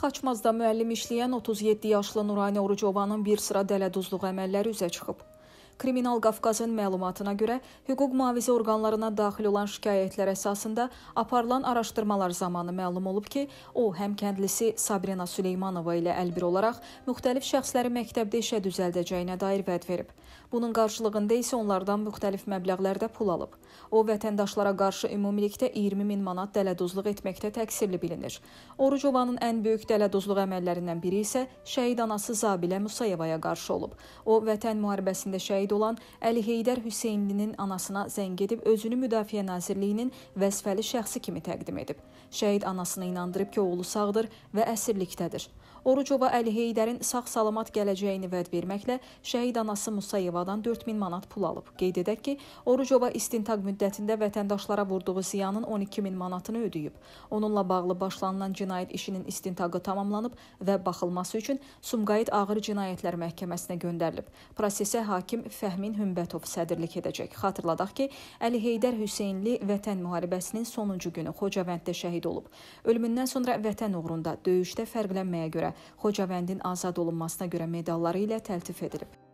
Xaçmazda müəllim işləyən 37 yaşlı Nuranə Orucovanın bir sıra dələduzluq əməlləri üzə çıxıb. Kriminal Qafqazın məlumatına görə hüquq mühafizə orqanlarına daxil olan şikayətlər əsasında aparılan araşdırmalar zamanı məlum olub ki, o həm kəndlisi Sabrina Süleymanova ilə əlbir olaraq müxtəlif şəxsləri məktəbdə işə düzəldəcəyinə dair vəd verib. Bunun qarşılığında isə onlardan müxtəlif məbləğlərdə pul alıb. O vətəndaşlara qarşı ümumilikdə 20 min manat dələduzluq etməkdə təqsirli bilinir. Orucovanın ən böyük dələduzluq əməllərindən biri isə şəhid anası Zabilə Musayevaya qarşı olub. O vətən müharibəsində şəhid şəhid olan Əli Heydər Hüseynlinin anasına zəng edib özünü Müdafiə Nazirliyinin vəzifəli şəxsi kimi təqdim edib. Şəhid anasını inandırıb ki, oğlu sağdır və əsirlikdədir. Orucova Əli Heydərin sağ-salamat gələcəyini vəd verməklə şəhid anası Musayevadan 4000 manat pul alıb. Qeyd edək ki, Orucova istintaq müddətində vətəndaşlara vurduğu ziyanın 12000 manatını ödəyib. Onunla bağlı başlanılan cinayət işinin istintaqı tamamlanıb və baxılması üçün Sumqayıt Ağır Cinayətlər Məhkəməsinə göndərilib. Prosesə hakim Fəhmin Hümbətov sədrlik edəcək. Xatırladaq ki, Əli Heydər Hüseynli Vətən müharibəsinin sonuncu günü Xocavənddə şəhid olub. Ölümündən sonra vətən uğrunda döyüşdə fərqlənməyə görə Xocavəndin azad olunmasına görə medalları ilə təltif edilib.